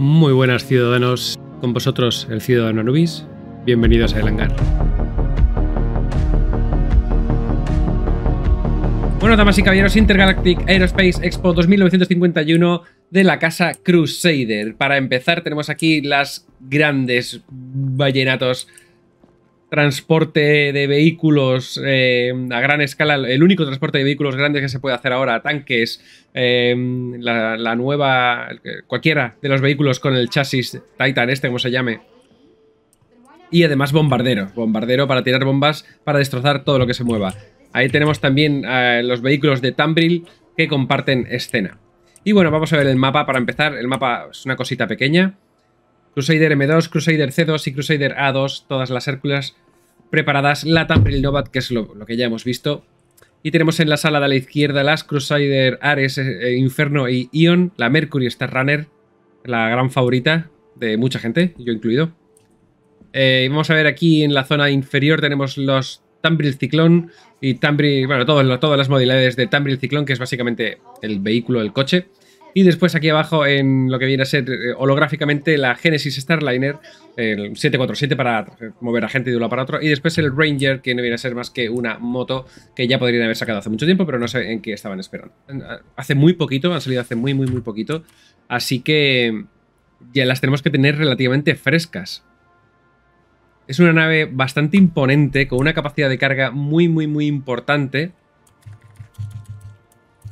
Muy buenas ciudadanos, con vosotros el ciudadano Anubis, bienvenidos a El Hangar. Bueno, damas y caballeros, Intergalactic Aerospace Expo 2951 de la casa Crusader. Para empezar tenemos aquí las grandes vallenatos transporte de vehículos eh, a gran escala, el único transporte de vehículos grandes que se puede hacer ahora, tanques, em, la, nueva, cualquiera de los vehículos con el chasis Titan, este como se llame. Y además bombardero, bombardero para tirar bombas, para destrozar todo lo que se mueva. Ahí tenemos también eh, los vehículos de Tambril que comparten escena. Y bueno, vamos a ver el mapa para empezar. El mapa es una cosita pequeña. Crusader M2, Crusader C2 y Crusader A2, todas las Hércules preparadas, la Tambril Novat, que es lo, que ya hemos visto. Y tenemos en la sala de la izquierda las Crusader Ares eh, eh, Inferno y Ion, la Mercury Star Runner, la gran favorita de mucha gente, yo incluido. Eh, vamos a ver aquí en la zona inferior tenemos los Tambril Ciclón y Tambril, bueno, todas las modalidades de Tambril Ciclón, que es básicamente el vehículo, el coche. Y después aquí abajo en lo que viene a ser eh, holográficamente la Genesis Starliner, el 747 para mover a gente de un para otro. Y después el Ranger, que no viene a ser más que una moto que ya podrían haber sacado hace mucho tiempo, pero no sé en qué estaban esperando. Hace muy poquito, han salido hace muy, muy, muy poquito. Así que ya las tenemos que tener relativamente frescas. Es una nave bastante imponente, con una capacidad de carga muy, muy, muy importante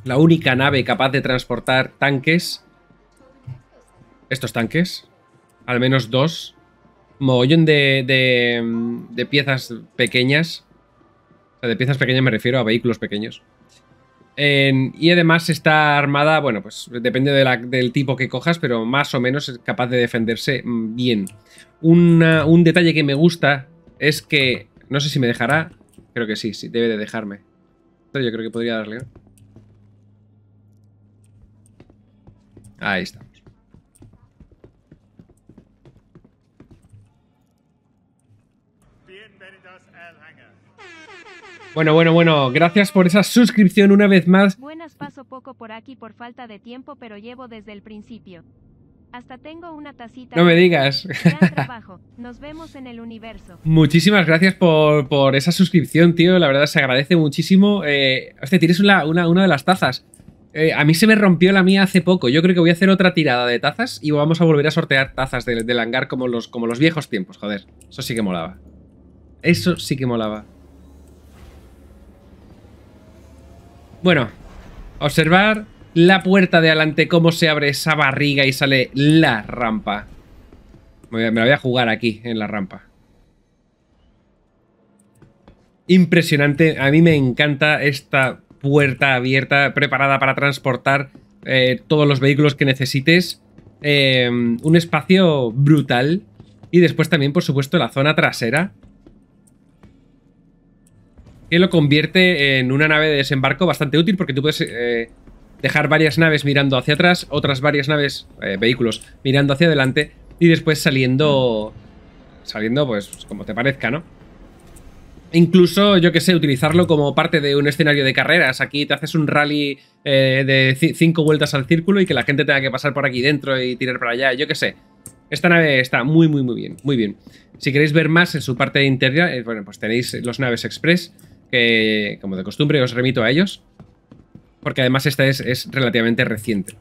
la única nave capaz de transportar tanques. Estos tanques. Al menos dos. Mogollón de, de, piezas pequeñas. de piezas pequeñas me refiero a vehículos pequeños. y además está armada, bueno, pues depende del tipo que cojas, pero más o menos es capaz de defenderse mm, bien. un detalle que me gusta es que, no sé si me dejará, creo que sí, sí, debe de dejarme. pero yo creo que podría darle, Ahí estamos. Bueno, bueno, bueno, gracias por esa suscripción una vez más. Buenas, paso poco por aquí por falta de tiempo, pero llevo desde el principio. Hasta tengo una tacita. No me digas. trabajo. Nos vemos en el universo. Muchísimas gracias por, por esa suscripción, tío. La verdad se agradece muchísimo. Eh, tienes una, una, una de las tazas. Eh, a mí se me rompió la mía hace poco. Yo creo que voy a hacer otra tirada de tazas y vamos a volver a sortear tazas del, hangar como los, como los viejos tiempos, joder. Eso sí que molaba. Eso sí que molaba. Bueno, observar la puerta de adelante, cómo se abre esa barriga y sale la rampa. Me, me la voy a jugar aquí, en la rampa. Impresionante, a mí me encanta esta puerta abierta, preparada para transportar eh, todos los vehículos que necesites. Eh, un espacio brutal. Y después también, por supuesto, la zona trasera. Que lo convierte en una nave de desembarco bastante útil porque tú puedes eh, dejar varias naves mirando hacia atrás, otras varias naves, vehículos, mirando hacia adelante y después saliendo, saliendo pues como te parezca, ¿no? incluso, yo que sé, utilizarlo como parte de un escenario de carreras. Aquí te haces un rally eh, de cinco vueltas al círculo y que la gente tenga que pasar por aquí dentro y tirar para allá, yo que sé. Esta nave está muy, muy, muy bien, muy bien. Si queréis ver más en su parte interior, eh, bueno, pues tenéis los naves express, que como de costumbre os remito a ellos, porque además esta es, es relativamente reciente.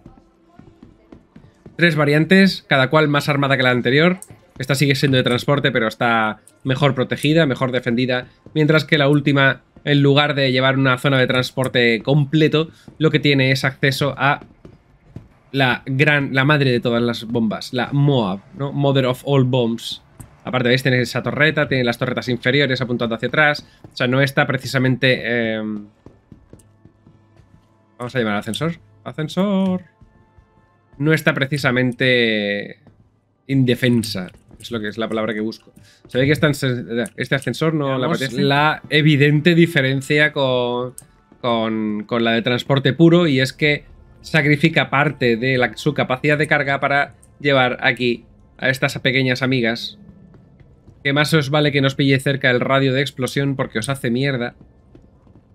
Tres variantes, cada cual más armada que la anterior, esta sigue siendo de transporte, pero está mejor protegida, mejor defendida, mientras que la última, en lugar de llevar una zona de transporte completo, lo que tiene es acceso a la gran, la madre de todas las bombas, la MOAB, ¿no? Mother of all bombs. Aparte veis, este, tiene esa torreta, tiene las torretas inferiores apuntando hacia atrás, o sea, no está precisamente... Eh, vamos a llamar al ascensor. Ascensor. No está precisamente indefensa. Es lo que es la palabra que busco. sabéis que este ascensor no la La evidente diferencia con, con, con, la de transporte puro y es que sacrifica parte de su capacidad de carga para llevar aquí a estas pequeñas amigas. Que más os vale que nos pille cerca el radio de explosión porque os hace mierda.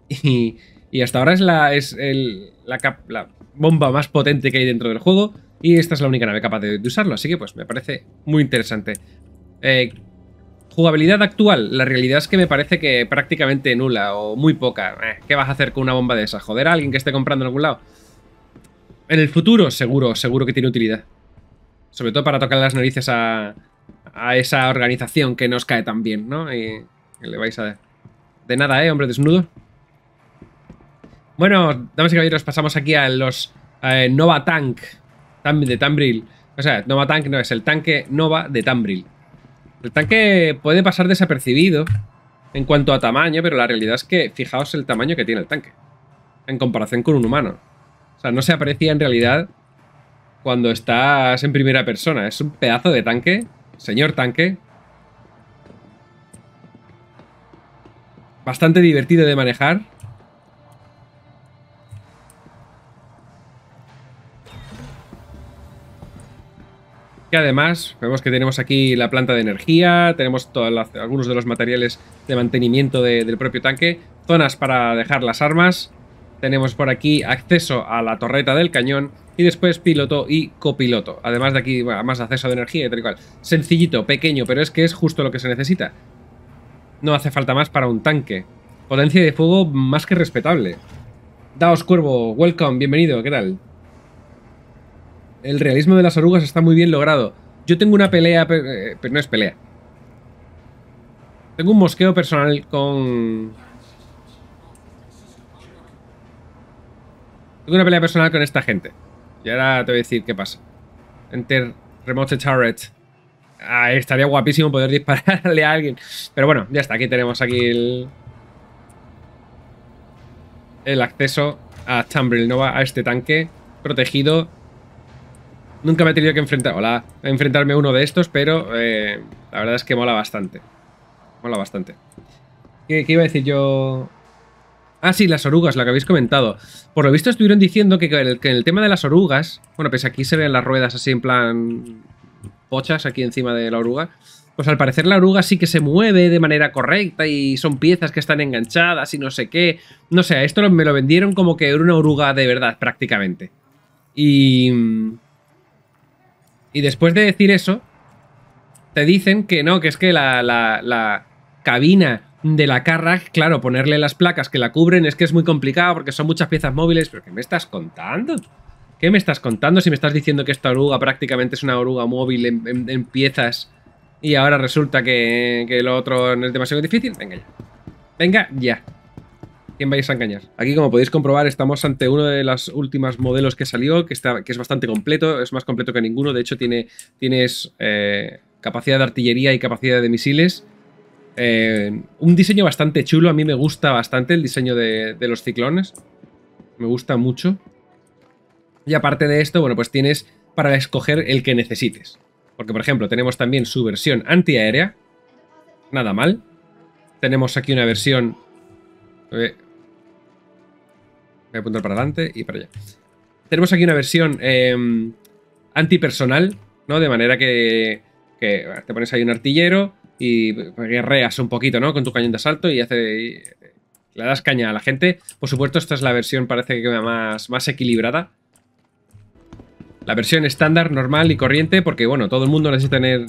Y, y hasta ahora es, la, es la bomba más potente que hay dentro del juego y esta es la única nave capaz de, usarlo, así que pues me parece muy interesante. Eh, jugabilidad actual, la realidad es que me parece que prácticamente nula o muy poca. Eh, ¿Qué vas a hacer con una bomba de esa? ¿Joder a alguien que esté comprando en algún lado? En el futuro, seguro, seguro que tiene utilidad. Sobre todo para tocar las narices a, esa organización que nos cae tan bien, ¿no? Y le vais a... De nada, ¿eh? Hombre desnudo. Bueno, damas y caballeros, pasamos aquí a los eh, Nova Tank de Tambril. O sea, Nova Tank no es el tanque Nova de Tambril. El tanque puede pasar desapercibido en cuanto a tamaño, pero la realidad es que fijaos el tamaño que tiene el tanque en comparación con un humano. O sea, no se aprecia en realidad cuando estás en primera persona. Es un pedazo de tanque, señor tanque. Bastante divertido de manejar. Y además, vemos que tenemos aquí la planta de energía, tenemos algunos de los materiales de mantenimiento del propio tanque, zonas para dejar las armas, tenemos por aquí acceso a la torreta del cañón y después piloto y copiloto. Además de aquí, más acceso de energía y tal y cual. Sencillito, pequeño, pero es que es justo lo que se necesita. No hace falta más para un tanque. Potencia de fuego más que respetable. Daos Cuervo, welcome, bienvenido, ¿qué tal? el realismo de las orugas está muy bien logrado. Yo tengo una pelea, pero eh, no es pelea. Tengo un mosqueo personal con... Tengo una pelea personal con esta gente. Y ahora te voy a decir qué pasa. Enter Remote Turret. estaría guapísimo poder dispararle a alguien. Pero bueno, ya está. Aquí tenemos aquí el... El acceso a Tambril Nova, a este tanque protegido Nunca me he tenido que enfrentar, hola, enfrentarme a uno de estos, pero eh, la verdad es que mola bastante. Mola bastante. ¿Qué, iba a decir yo? Ah, sí, las orugas, lo que habéis comentado. Por lo visto estuvieron diciendo que, el, que en el tema de las orugas, bueno, pues aquí se ven las ruedas así en plan pochas aquí encima de la oruga, pues al parecer la oruga sí que se mueve de manera correcta y son piezas que están enganchadas y no sé qué. No sé, esto me lo vendieron como que era una oruga de verdad prácticamente. Y mm, y después de decir eso, te dicen que no, que es que la, cabina de la carra, claro, ponerle las placas que la cubren es que es muy complicado porque son muchas piezas móviles. ¿Pero qué me estás contando? ¿Qué me estás contando si me estás diciendo que esta oruga prácticamente es una oruga móvil en, piezas y ahora resulta que, que lo otro no es demasiado difícil? Venga ya. Venga ya quién vais a engañar? Aquí, como podéis comprobar, estamos ante uno de los últimos modelos que salió, que, está, que es bastante completo, es más completo que ninguno. De hecho, tiene, tienes eh, capacidad de artillería y capacidad de misiles. Eh, un diseño bastante chulo, a mí me gusta bastante el diseño de, los ciclones. Me gusta mucho. Y aparte de esto, bueno, pues tienes para escoger el que necesites. Porque, por ejemplo, tenemos también su versión antiaérea. Nada mal. Tenemos aquí una versión... Eh, Voy a apuntar para adelante y para allá. Tenemos aquí una versión em, antipersonal, ¿no? De manera que, que te pones ahí un artillero y guerreas un poquito, ¿no? Con tu cañón de asalto y hace... Eh, le das caña a la gente. Por supuesto, esta es la versión, parece que más, más equilibrada. La versión estándar, normal y corriente, porque bueno, todo el mundo necesita tener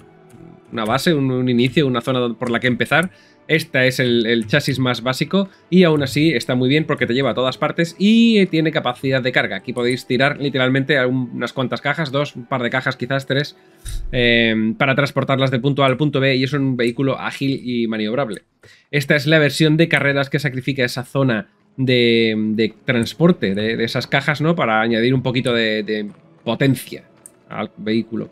una base, un, inicio, una zona por la que empezar. Este es el, chasis más básico y aún así está muy bien porque te lleva a todas partes y tiene capacidad de carga. Aquí podéis tirar literalmente unas cuantas cajas, dos, un par de cajas, quizás tres, eh, para transportarlas de punto A al punto B y es un vehículo ágil y maniobrable. Esta es la versión de carreras que sacrifica esa zona de, transporte de, esas cajas, ¿no? Para añadir un poquito de potencia al vehículo.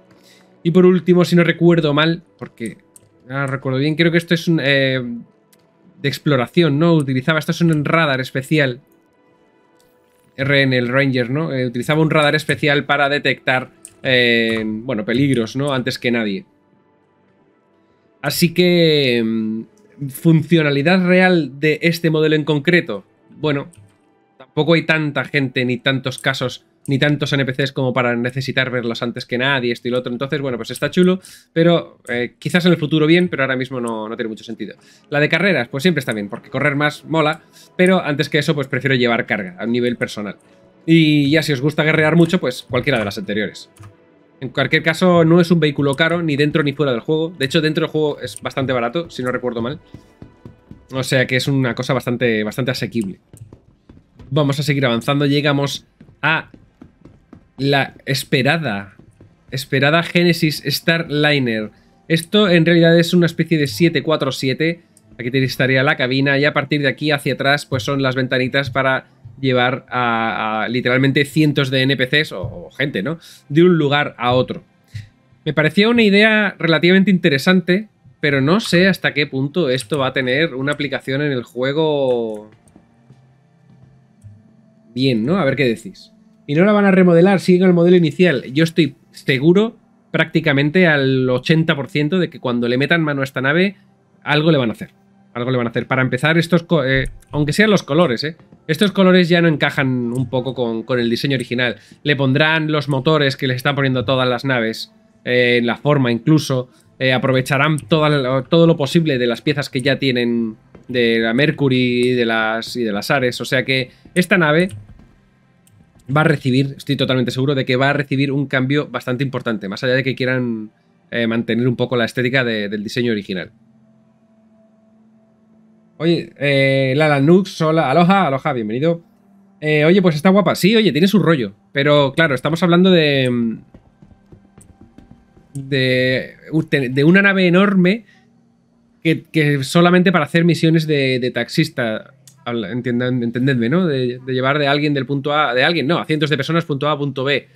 Y por último, si no recuerdo mal, porque no recuerdo bien, creo que esto es un, eh, de exploración, ¿no? Utilizaba, esto es un radar especial. RN, el Ranger, ¿no? Eh, utilizaba un radar especial para detectar, eh, bueno, peligros, ¿no? Antes que nadie. Así que, mm, funcionalidad real de este modelo en concreto. Bueno, tampoco hay tanta gente ni tantos casos ni tantos NPCs como para necesitar verlos antes que nadie, esto y lo otro. Entonces, bueno, pues está chulo, pero eh, quizás en el futuro bien, pero ahora mismo no, tiene mucho sentido. La de carreras, pues siempre está bien, porque correr más mola, pero antes que eso, pues prefiero llevar carga a nivel personal. Y ya si os gusta guerrear mucho, pues cualquiera de las anteriores. En cualquier caso, no es un vehículo caro, ni dentro ni fuera del juego. De hecho, dentro del juego es bastante barato, si no recuerdo mal. O sea que es una cosa bastante, bastante asequible. Vamos a seguir avanzando, llegamos a la esperada, esperada Genesis Starliner. Esto en realidad es una especie de 747. Aquí te estaría la cabina y a partir de aquí hacia atrás pues son las ventanitas para llevar a, literalmente cientos de NPCs o gente, ¿no? De un lugar a otro. Me parecía una idea relativamente interesante, pero no sé hasta qué punto esto va a tener una aplicación en el juego bien, ¿no? A ver qué decís y no la van a remodelar, siguen el modelo inicial. Yo estoy seguro prácticamente al 80% de que cuando le metan mano a esta nave, algo le van a hacer. Algo le van a hacer. Para empezar, estos, eh, aunque sean los colores, eh, estos colores ya no encajan un poco con, el diseño original. Le pondrán los motores que les están poniendo a todas las naves, eh, en la forma incluso. aprovecharán todo lo posible de las piezas que ya tienen de la Mercury de las, y de las Ares. O sea que esta nave va a recibir, estoy totalmente seguro de que va a recibir un cambio bastante importante, más allá de que quieran eh, mantener un poco la estética del diseño original. Oye, eh, Lala Nux, hola, aloha, aloha, bienvenido. Eh, oye, pues está guapa. Sí, oye, tiene su rollo. Pero claro, estamos hablando de. Mm, de, de una nave enorme que, solamente para hacer misiones de taxista entiendan, entendedme, ¿no? De, llevar de alguien del punto A, de alguien, no, a cientos de personas, punto A, punto B.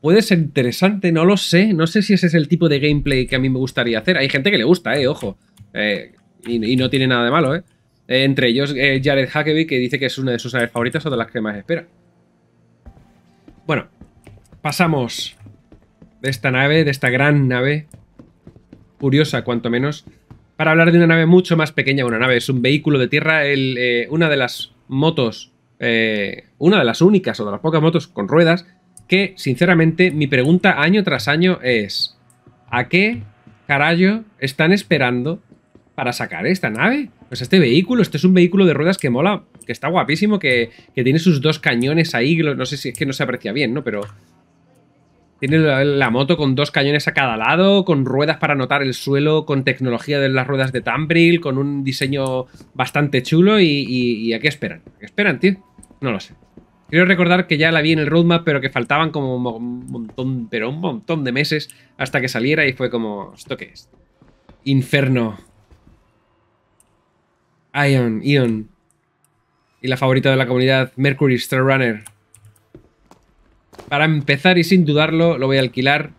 Puede ser interesante, no lo sé. No sé si ese es el tipo de gameplay que a mí me gustaría hacer. Hay gente que le gusta, eh, ojo. Eh, y, no tiene nada de malo, eh. eh entre ellos eh, Jared Hackeby, que dice que es una de sus naves favoritas o de las que más espera. Bueno, pasamos de esta nave, de esta gran nave, curiosa cuanto menos, para hablar de una nave mucho más pequeña, una nave es un vehículo de tierra, eh, una de las motos, eh, una de las únicas o de las pocas motos con ruedas, que sinceramente mi pregunta año tras año es, ¿a qué carajo están esperando para sacar esta nave? Pues este vehículo, este es un vehículo de ruedas que mola, que está guapísimo, que, que tiene sus dos cañones ahí, no sé si es que no se aprecia bien, ¿no? Pero tiene la, moto con dos cañones a cada lado, con ruedas para notar el suelo, con tecnología de las ruedas de Tambril, con un diseño bastante chulo. Y, a qué esperan? ¿A qué esperan, tío? No lo sé. Quiero recordar que ya la vi en el roadmap, pero que faltaban como un montón, pero un montón de meses hasta que saliera y fue como, ¿esto qué es? Inferno. Ion, Ion. Y la favorita de la comunidad, Mercury Star Runner. Para empezar y sin dudarlo, lo voy a alquilar.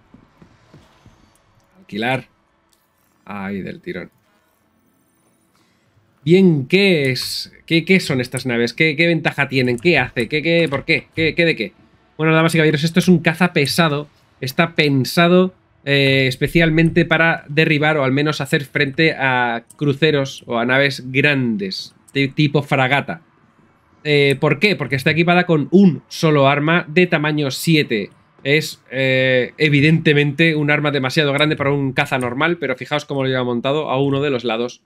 Alquilar. Ay, del tirón. Bien, ¿qué es? ¿Qué, qué son estas naves? ¿Qué, ventaja tienen? ¿Qué hace? ¿Qué, qué, por qué? ¿Qué, qué de qué? Bueno, damas y caballeros, esto es un caza pesado. Está pensado eh, especialmente para derribar o al menos hacer frente a cruceros o a naves grandes, de tipo fragata. Eh, ¿Por qué? Porque está equipada con un solo arma de tamaño 7. Es eh, evidentemente un arma demasiado grande para un caza normal, pero fijaos cómo lo lleva montado a uno de los lados.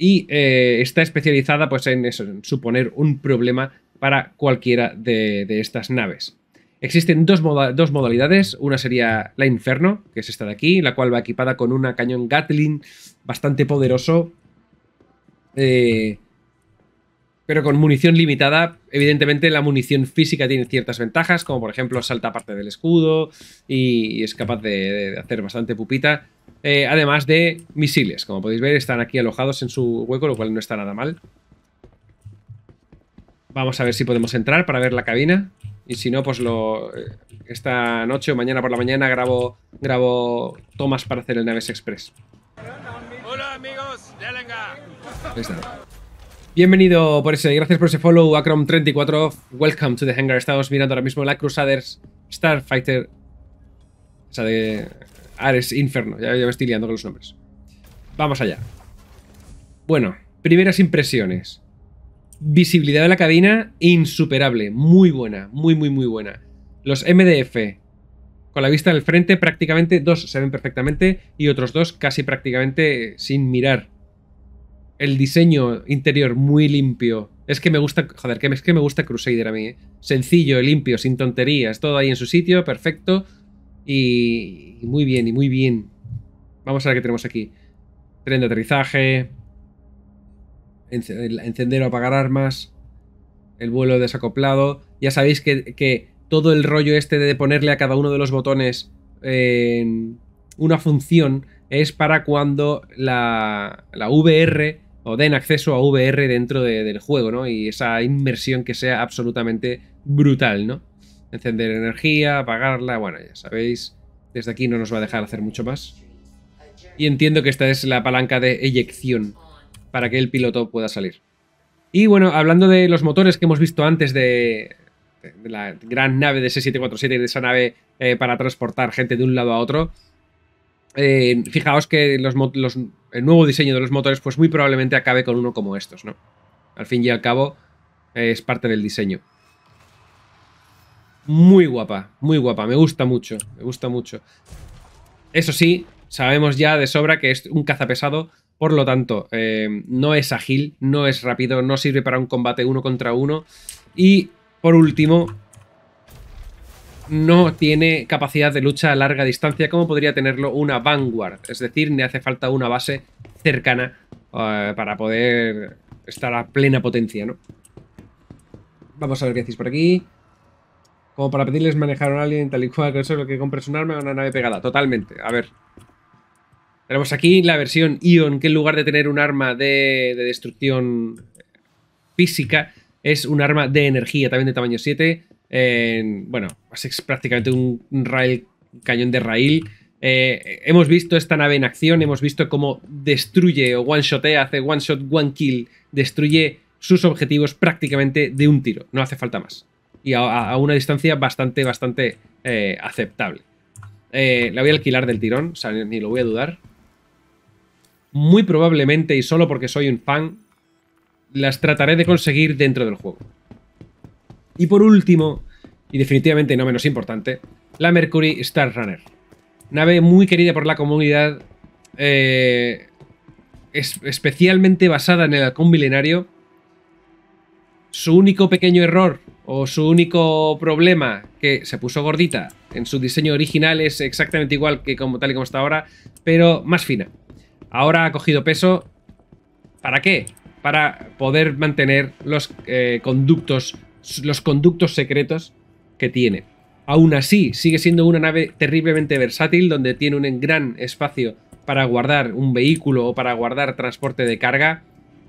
Y eh, está especializada pues, en, eso, en suponer un problema para cualquiera de, estas naves. Existen dos, modalidades. Una sería la Inferno, que es esta de aquí, la cual va equipada con una cañón Gatling bastante poderoso. Eh, pero con munición limitada, evidentemente la munición física tiene ciertas ventajas, como por ejemplo salta parte del escudo y, es capaz de, hacer bastante pupita. Eh, además de misiles, como podéis ver, están aquí alojados en su hueco, lo cual no está nada mal. Vamos a ver si podemos entrar para ver la cabina. Y si no, pues lo eh, esta noche o mañana por la mañana grabo, grabo tomas para hacer el Naves Express. Hola amigos, Ahí está. Bienvenido por ese, gracias por ese follow, Acrom34. Welcome to the hangar. Estamos mirando ahora mismo la Crusaders Starfighter. O sea, de Ares Inferno. Ya, ya me estoy liando con los nombres. Vamos allá. Bueno, primeras impresiones. Visibilidad de la cabina insuperable. Muy buena, muy, muy, muy buena. Los MDF con la vista del frente prácticamente dos se ven perfectamente y otros dos casi prácticamente sin mirar el diseño interior muy limpio. Es que me gusta, joder, es que me gusta Crusader a mí. ¿eh? Sencillo, limpio, sin tonterías, todo ahí en su sitio, perfecto. Y, muy bien, y muy bien. Vamos a ver qué tenemos aquí. Tren de aterrizaje. Encender o apagar armas. El vuelo desacoplado. Ya sabéis que, todo el rollo este de ponerle a cada uno de los botones eh, una función es para cuando la, la VR o den acceso a VR dentro del juego, ¿no? Y esa inmersión que sea absolutamente brutal, ¿no? Encender energía, apagarla, bueno, ya sabéis, desde aquí no nos va a dejar hacer mucho más. Y entiendo que esta es la palanca de eyección para que el piloto pueda salir. Y bueno, hablando de los motores que hemos visto antes de, la gran nave de s 747 y de esa nave eh, para transportar gente de un lado a otro, eh, fijaos que el nuevo diseño de los motores pues muy probablemente acabe con uno como estos, ¿no? Al fin y al cabo es parte del diseño. Muy guapa, muy guapa, me gusta mucho, me gusta mucho. Eso sí, sabemos ya de sobra que es un cazapesado, por lo tanto, eh, no es ágil, no es rápido, no sirve para un combate uno contra uno. Y por último, no tiene capacidad de lucha a larga distancia como podría tenerlo una Vanguard. Es decir, le hace falta una base cercana eh, para poder estar a plena potencia, ¿no? Vamos a ver qué decís por aquí. Como para pedirles manejar a un tal y cual, que eso lo que compres un arma o una nave pegada. Totalmente. A ver. Tenemos aquí la versión Ion, que en lugar de tener un arma de, de destrucción física, es un arma de energía, también de tamaño 7 bueno, es prácticamente un cañón de rail. Eh, hemos visto esta nave en acción, hemos visto cómo destruye o one-shotea, hace one-shot, one-kill, destruye sus objetivos prácticamente de un tiro, no hace falta más. Y a, una distancia bastante, bastante eh, aceptable. Eh, la voy a alquilar del tirón, o sea, ni lo voy a dudar. Muy probablemente, y solo porque soy un fan, las trataré de conseguir dentro del juego. Y por último, y definitivamente no menos importante, la Mercury Star Runner. Nave muy querida por la comunidad, eh, es especialmente basada en el halcón milenario. Su único pequeño error o su único problema que se puso gordita en su diseño original es exactamente igual que como tal y como está ahora, pero más fina. Ahora ha cogido peso. ¿Para qué? Para poder mantener los eh, conductos los conductos secretos que tiene. Aún así, sigue siendo una nave terriblemente versátil donde tiene un gran espacio para guardar un vehículo o para guardar transporte de carga.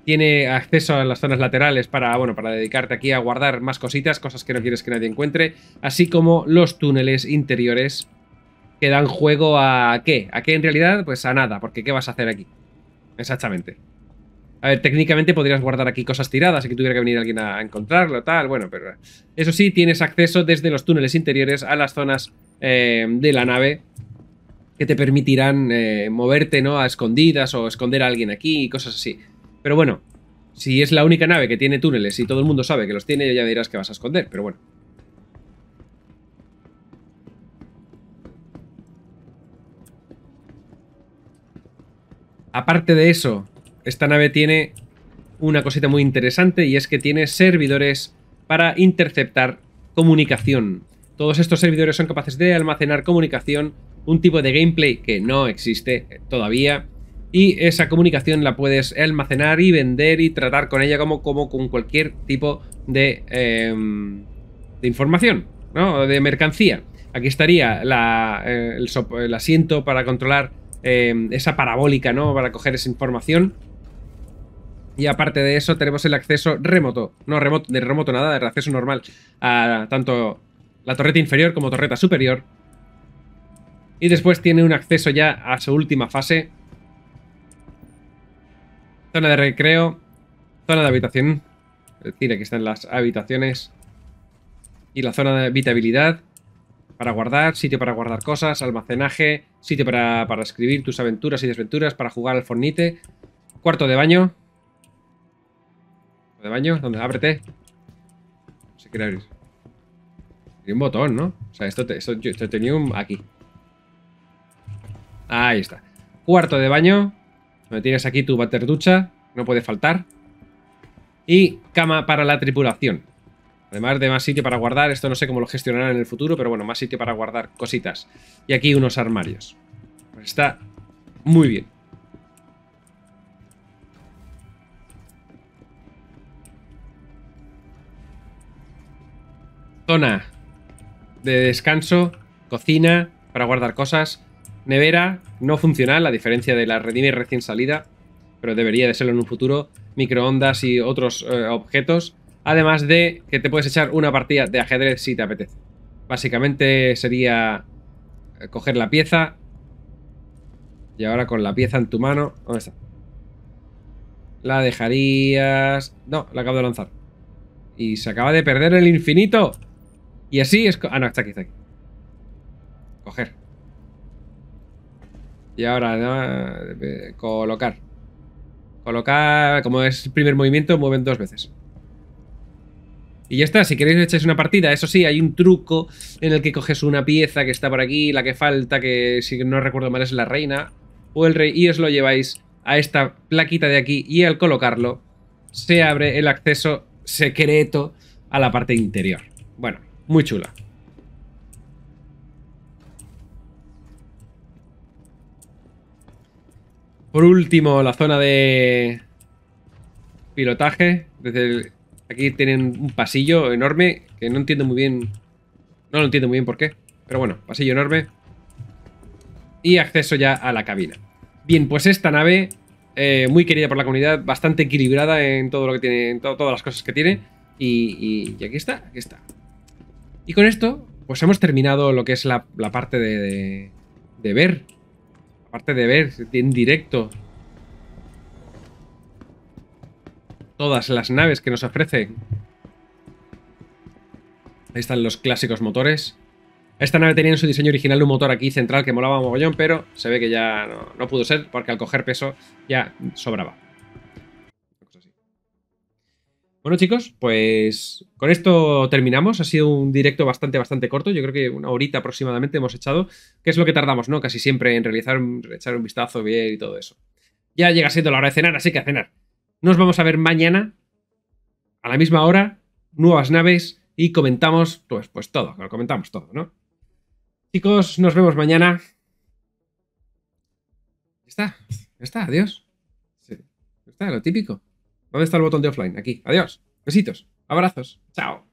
Tiene acceso a las zonas laterales para, bueno, para dedicarte aquí a guardar más cositas, cosas que no quieres que nadie encuentre, así como los túneles interiores que dan juego a qué? ¿A qué en realidad? Pues a nada, porque ¿qué vas a hacer aquí? Exactamente. A ver, técnicamente podrías guardar aquí cosas tiradas y que tuviera que venir alguien a encontrarlo, tal, bueno, pero... Eso sí, tienes acceso desde los túneles interiores a las zonas eh, de la nave que te permitirán eh, moverte, ¿no? A escondidas o esconder a alguien aquí y cosas así. Pero bueno, si es la única nave que tiene túneles y todo el mundo sabe que los tiene, ya dirás que vas a esconder, pero bueno. Aparte de eso, esta nave tiene una cosita muy interesante y es que tiene servidores para interceptar comunicación. Todos estos servidores son capaces de almacenar comunicación, un tipo de gameplay que no existe todavía, y esa comunicación la puedes almacenar y vender y tratar con ella como, como con cualquier tipo de, em, de información, ¿no? de mercancía. Aquí estaría eh, el, asiento para controlar em, esa parabólica, ¿no? para coger esa información y aparte de eso, tenemos el acceso remoto. No remoto, de remoto nada, de acceso normal a tanto la torreta inferior como torreta superior. Y después tiene un acceso ya a su última fase. Zona de recreo. Zona de habitación. Es decir, aquí están las habitaciones. Y la zona de habitabilidad. Para guardar, sitio para guardar cosas, almacenaje, sitio para, para escribir tus aventuras y desventuras, para jugar al fornite. Cuarto de baño, de baño, donde ábrete. No se un botón, ¿no? O sea, esto, tenía un... aquí. Ahí está. Cuarto de baño, donde tienes aquí tu bater ducha, no puede faltar. Y cama para la tripulación. Además de más sitio para guardar, esto no sé cómo lo gestionarán en el futuro, pero bueno, más sitio para guardar cositas. Y aquí unos armarios. Pues está muy bien. Zona de descanso, cocina para guardar cosas, nevera no funcional, a diferencia de la Redime recién salida, pero debería de serlo en un futuro, microondas y otros eh, objetos, además de que te puedes echar una partida de ajedrez si te apetece. Básicamente sería eh, coger la pieza y ahora con la pieza en tu mano, ¿dónde está? La dejarías... No, la acabo de lanzar. Y se acaba de perder el infinito. Y así es... Ah, no, está aquí, está aquí. Coger. Y ahora, ¿no? colocar. Colocar, como es el primer movimiento, mueven dos veces. Y ya está, si queréis echáis una partida, eso sí, hay un truco en el que coges una pieza que está por aquí, la que falta, que si no recuerdo mal es la reina o el rey, y os lo lleváis a esta plaquita de aquí y al colocarlo se abre el acceso secreto a la parte interior. Bueno, muy chula. Por último, la zona de pilotaje. Desde Aquí tienen un pasillo enorme que no entiendo muy bien. No lo entiendo muy bien por qué. Pero bueno, pasillo enorme. Y acceso ya a la cabina. Bien, pues esta nave, eh, muy querida por la comunidad, bastante equilibrada en todo lo que tiene, en todas las cosas que tiene. y aquí está, aquí está. Y con esto, pues hemos terminado lo que es la, parte de, ver. La parte de ver en directo. Todas las naves que nos ofrecen. Ahí están los clásicos motores. Esta nave tenía en su diseño original un motor aquí central que molaba mogollón, pero se ve que ya no pudo ser porque al coger peso ya sobraba. Bueno, chicos, pues con esto terminamos. Ha sido un directo bastante, bastante corto. Yo creo que una horita aproximadamente hemos echado, que es lo que tardamos, ¿no? Casi siempre en realizar, echar un vistazo bien y todo eso. Ya llega siendo la hora de cenar, así que a cenar. Nos vamos a ver mañana, a la misma hora, nuevas naves y comentamos, pues, pues todo, lo comentamos todo, ¿no? Chicos, nos vemos mañana. Ya está, ya está, adiós. Sí. Ya está, lo típico. ¿Dónde está el botón de offline? Aquí. Adiós. Besitos. Abrazos. Chao.